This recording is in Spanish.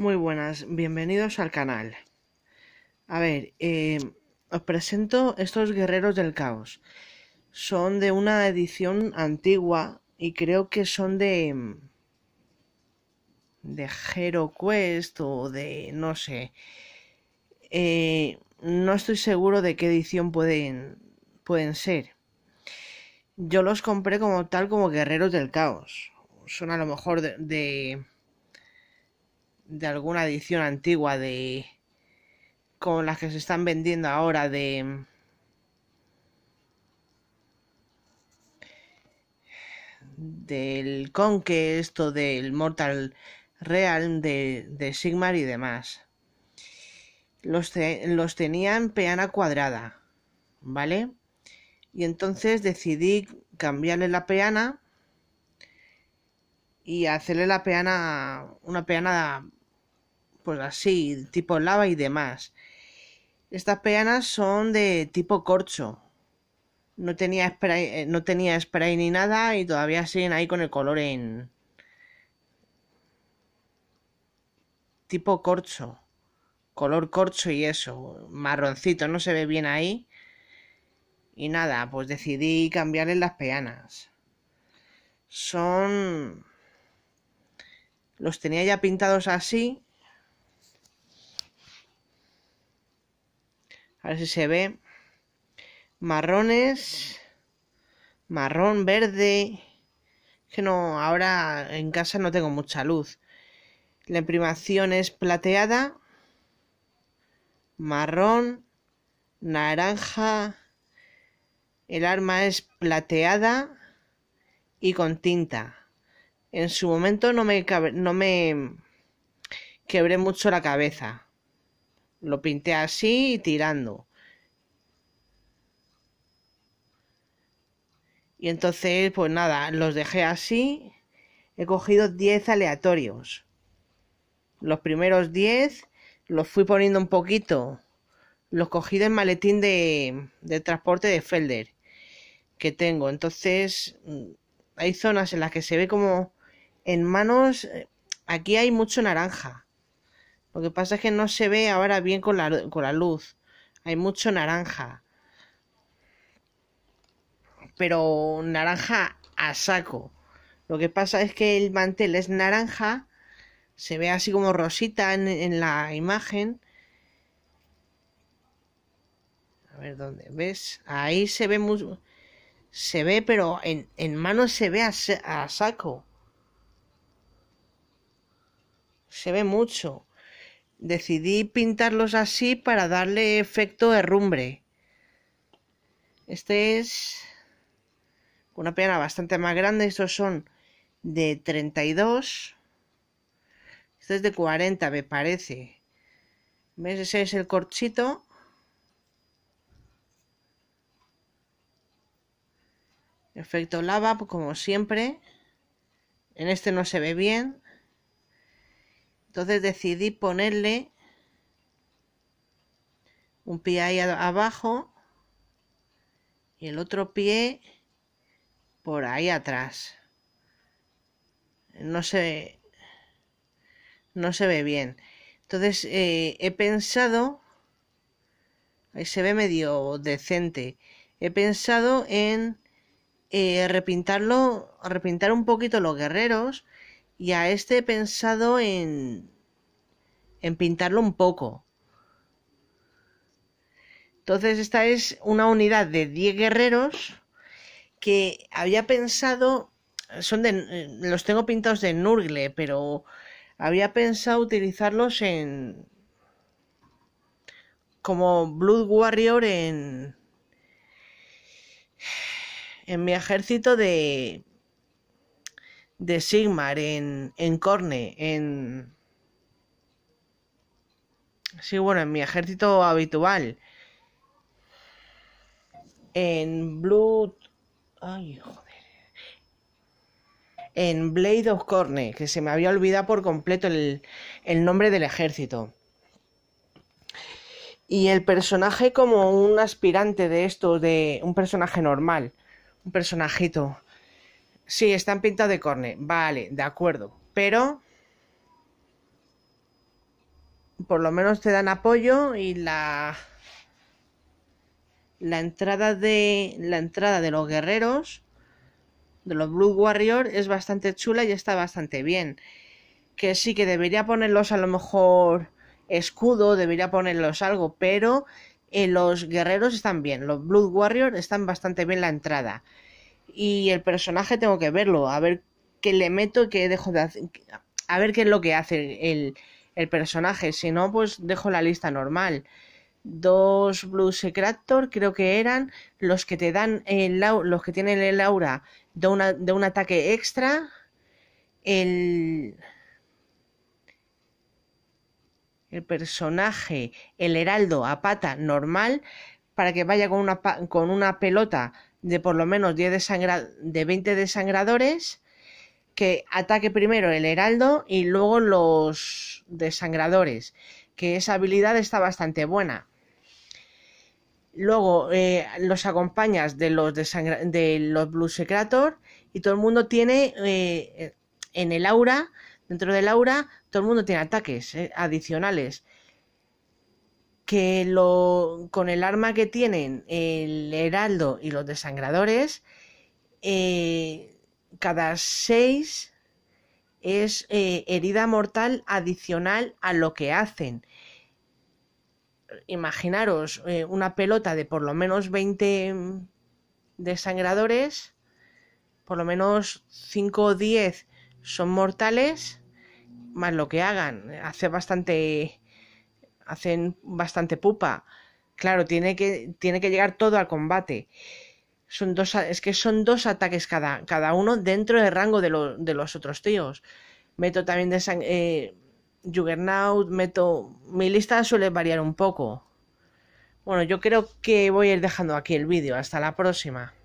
Muy buenas, bienvenidos al canal. A ver, eh, os presento estos guerreros del caos. Son de una edición antigua y creo que son de... de Hero Quest o de... no sé. Eh, no estoy seguro de qué edición pueden, pueden ser. Yo los compré como tal como guerreros del caos. Son a lo mejor de de alguna edición antigua de Con las que se están vendiendo ahora de del Conquest esto del Mortal Real de, Sigmar y demás. Los, los tenía en peana cuadrada, ¿vale? Y entonces decidí cambiarle la peana y hacerle la peana, una peana pues así, tipo lava y demás. Estas peanas son de tipo corcho. No tenía spray, eh, no tenía spray ni nada y todavía siguen ahí con el color en... Tipo corcho. Color corcho y eso. Marroncito, no se ve bien ahí. Y nada, pues decidí cambiarles las peanas. Son... Los tenía ya pintados así A ver si se ve. Marrones. Marrón, verde. Que no, ahora en casa no tengo mucha luz. La imprimación es plateada. Marrón. Naranja. El arma es plateada y con tinta. En su momento no me, no me quebré mucho la cabeza. Lo pinté así y tirando. Y entonces, pues nada, los dejé así. He cogido 10 aleatorios. Los primeros 10 los fui poniendo un poquito. Los cogí del maletín de, de transporte de Felder que tengo. Entonces, mm, hay zonas en las que se ve como en manos. Eh, aquí hay mucho naranja. Lo que pasa es que no se ve ahora bien con la, luz. Hay mucho naranja. Pero naranja a saco. Lo que pasa es que el mantel es naranja. Se ve así como rosita en, la imagen. A ver dónde ves. Ahí se ve mucho Se ve, pero en, mano se ve a saco. Se ve mucho. Decidí pintarlos así para darle efecto herrumbre. Este es una pena bastante más grande. Estos son de 32. Este es de 40, me parece. ¿Ves? Ese es el corchito. Efecto lava, como siempre. En este no se ve bien. Entonces decidí ponerle un pie ahí abajo y el otro pie por ahí atrás. No se, no se ve bien. Entonces eh, he pensado, ahí se ve medio decente, he pensado en eh, repintarlo, repintar un poquito los guerreros y a este he pensado en... en pintarlo un poco. Entonces esta es una unidad de 10 guerreros que había pensado... Son los tengo pintados de Nurgle, pero había pensado utilizarlos en... como Blood Warrior en en mi ejército de de Sigmar en, en Corne, en... Sí, bueno, en mi ejército habitual. En Blood... Ay, joder. En Blade of Corne, que se me había olvidado por completo el, nombre del ejército. Y el personaje como un aspirante de esto, de un personaje normal, un personajito Sí, están pintados de corne. Vale, de acuerdo. Pero. Por lo menos te dan apoyo y la. La entrada de. La entrada de los guerreros. De los Blue Warrior es bastante chula y está bastante bien. Que sí, que debería ponerlos a lo mejor escudo, debería ponerlos algo, pero eh, los guerreros están bien, los Blood Warriors están bastante bien la entrada y el personaje tengo que verlo, a ver qué le meto qué dejo de a ver qué es lo que hace el, personaje, si no, pues dejo la lista normal. Dos Blue Secretor creo que eran los que te dan los que tienen el aura de, un ataque extra. El, el personaje, el heraldo a pata normal, para que vaya con una pelota de por lo menos 10 de 20 desangradores que ataque primero el heraldo y luego los desangradores, que esa habilidad está bastante buena. Luego eh, los acompañas de los, de los Blue Secretor y todo el mundo tiene eh, en el aura, dentro del aura, todo el mundo tiene ataques eh, adicionales que con el arma que tienen el heraldo y los desangradores, eh, cada seis es eh, herida mortal adicional a lo que hacen. Imaginaros eh, una pelota de por lo menos 20 desangradores, por lo menos 5 o 10 son mortales, más lo que hagan. Hace bastante hacen bastante pupa. Claro, tiene que, tiene que llegar todo al combate. Son dos, es que son dos ataques cada, cada uno dentro del rango de, los otros tíos. Meto también de eh, Juggernaut, meto. Mi lista suele variar un poco. Bueno, yo creo que voy a ir dejando aquí el vídeo. Hasta la próxima.